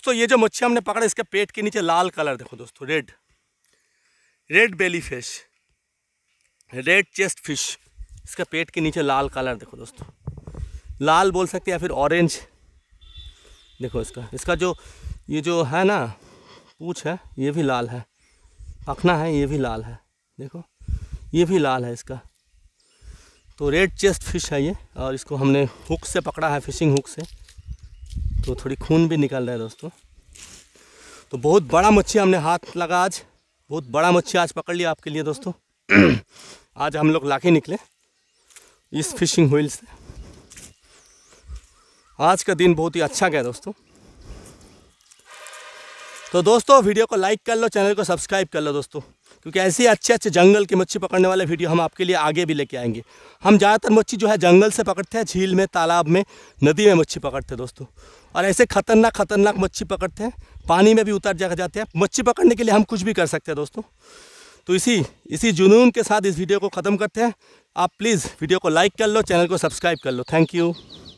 दोस्तों ये जो मच्छी हमने पकड़ा इसके पेट के नीचे लाल कलर देखो दोस्तों red red belly fish red chest fish इसका पेट के नीचे लाल कलर देखो दोस्तों लाल बोल सकते हैं या फिर ऑरेंज देखो इसका इसका जो ये जो है ना पूछ है ये भी लाल है पखना है ये भी लाल है देखो ये भी लाल है इसका तो रेड चेस्ट फिश है ये और इसको हमने हुक से पकड़ा है फिशिंग हुक से तो थोड़ी खून भी निकल रहा है दोस्तों तो बहुत बड़ा मच्छी हमने हाथ लगा आज बहुत बड़ा मच्छी आज पकड़ लिया आपके लिए दोस्तों आज हम लोग लाके निकले इस फिशिंग हुईल से आज का दिन बहुत ही अच्छा गया दोस्तों तो दोस्तों वीडियो को लाइक कर लो चैनल को सब्सक्राइब कर लो दोस्तों क्योंकि ऐसे अच्छे अच्छे जंगल की मच्छी पकड़ने वाले वीडियो हम आपके लिए आगे भी लेके आएंगे हम ज़्यादातर मच्छी जो है जंगल से पकड़ते हैं झील में तालाब में नदी में मच्छी पकड़ते हैं दोस्तों और ऐसे खतरनाक खतरनाक मच्छी पकड़ते हैं पानी में भी उतर जा जाते हैं मच्छी पकड़ने के लिए हम कुछ भी कर सकते हैं दोस्तों तो इसी इसी जुनून के साथ इस वीडियो को ख़त्म करते हैं आप प्लीज़ वीडियो को लाइक कर लो चैनल को सब्सक्राइब कर लो थैंक यू